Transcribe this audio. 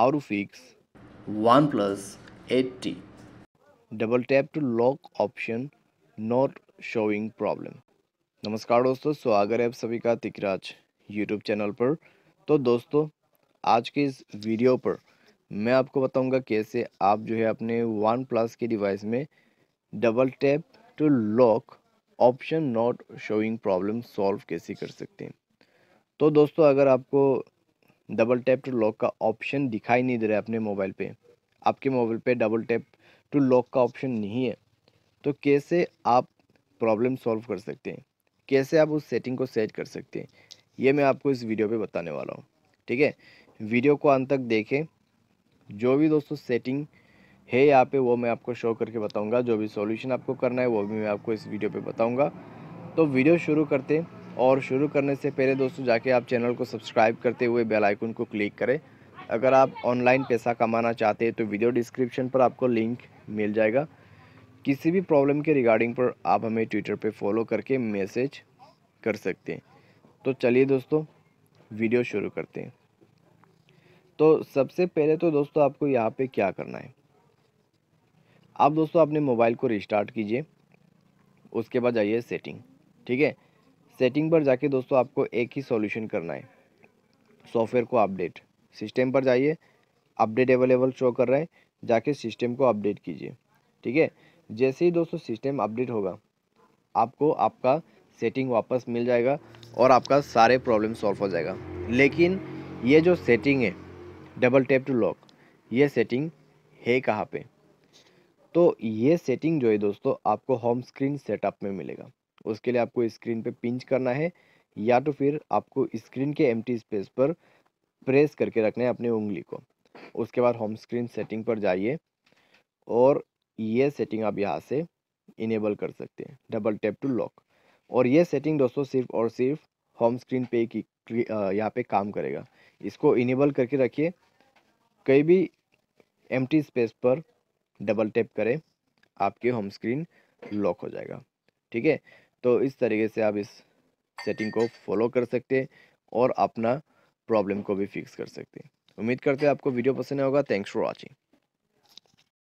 how to fix OnePlus 8T. Double tap to lock option not showing problem. नमस्कार दोस्तों स्वागत है आप सभी का तिकराज YouTube चैनल पर तो दोस्तों आज के इस वीडियो पर मैं आपको बताऊंगा कैसे आप जो है अपने वन प्लस के डिवाइस में double tap to lock option not showing problem solve कैसे कर सकते हैं तो दोस्तों अगर आपको डबल टैप टू लॉक का ऑप्शन दिखाई नहीं दे रहा है अपने मोबाइल पे आपके मोबाइल पे डबल टैप टू लॉक का ऑप्शन नहीं है तो कैसे आप प्रॉब्लम सॉल्व कर सकते हैं कैसे आप उस सेटिंग को सेट कर सकते हैं ये मैं आपको इस वीडियो पे बताने वाला हूँ ठीक है वीडियो को अंत तक देखें जो भी दोस्तों सेटिंग है यहाँ पे वो मैं आपको शो करके बताऊँगा जो भी सॉल्यूशन आपको करना है वो भी मैं आपको इस वीडियो पे बताऊँगा तो वीडियो शुरू करते हैं और शुरू करने से पहले दोस्तों जाके आप चैनल को सब्सक्राइब करते हुए बेल आइकन को क्लिक करें अगर आप ऑनलाइन पैसा कमाना चाहते हैं तो वीडियो डिस्क्रिप्शन पर आपको लिंक मिल जाएगा किसी भी प्रॉब्लम के रिगार्डिंग पर आप हमें ट्विटर पर फॉलो करके मैसेज कर सकते हैं तो चलिए दोस्तों वीडियो शुरू करते हैं तो सबसे पहले तो दोस्तों आपको यहाँ पर क्या करना है आप दोस्तों अपने मोबाइल को रिस्टार्ट कीजिए उसके बाद जाइए सेटिंग ठीक है सेटिंग पर जाके दोस्तों आपको एक ही सॉल्यूशन करना है सॉफ्टवेयर को अपडेट सिस्टम पर जाइए अपडेट अवेलेबल शो कर रहा है जाके सिस्टम को अपडेट कीजिए ठीक है जैसे ही दोस्तों सिस्टम अपडेट होगा आपको आपका सेटिंग वापस मिल जाएगा और आपका सारे प्रॉब्लम सॉल्व हो जाएगा लेकिन ये जो सेटिंग है डबल टैप टू लॉक ये सेटिंग है कहाँ पे तो ये सेटिंग जो है दोस्तों आपको होम स्क्रीन सेटअप में मिलेगा उसके लिए आपको स्क्रीन पे पिंच करना है या तो फिर आपको स्क्रीन के एम्प्टी स्पेस पर प्रेस करके रखना है अपने उंगली को उसके बाद होम स्क्रीन सेटिंग पर जाइए और ये सेटिंग आप यहाँ से इनेबल कर सकते हैं डबल टैप टू लॉक और ये सेटिंग दोस्तों सिर्फ और सिर्फ होम स्क्रीन पे की यहाँ पे काम करेगा इसको इनेबल करके रखिए कहीं भी एम स्पेस पर डबल टैप करें आपके होम स्क्रीन लॉक हो जाएगा ठीक है तो इस तरीके से आप इस सेटिंग को फॉलो कर सकते हैं और अपना प्रॉब्लम को भी फिक्स कर सकते हैं उम्मीद करते हैं आपको वीडियो पसंद होगा थैंक्स फॉर वॉचिंग